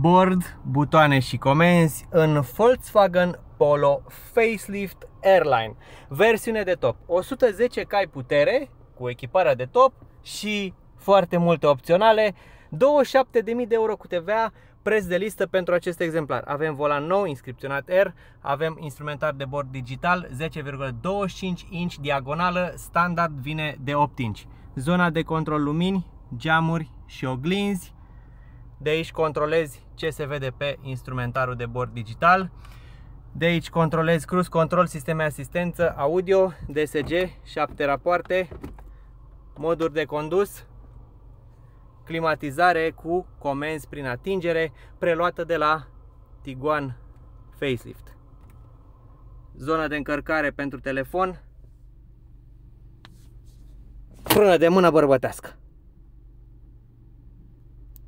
bord, butoane și comenzi în Volkswagen Polo Facelift Airline, versiune de top, 110 cai putere cu echiparea de top și foarte multe opționale, 27.000 de euro cu TVA, preț de listă pentru acest exemplar. Avem volan nou, inscripționat R, avem instrumentar de bord digital, 10,25 inch diagonală, standard vine de 8 inch. Zona de control lumini, geamuri și oglinzi, de aici controlezi ce se vede pe instrumentarul de bord digital. De aici controlezi cruise control, sisteme asistență, audio, DSG, 7 rapoarte, moduri de condus, climatizare cu comenzi prin atingere, preluată de la Tiguan facelift. Zona de încărcare pentru telefon. Frână de mână bărbătească.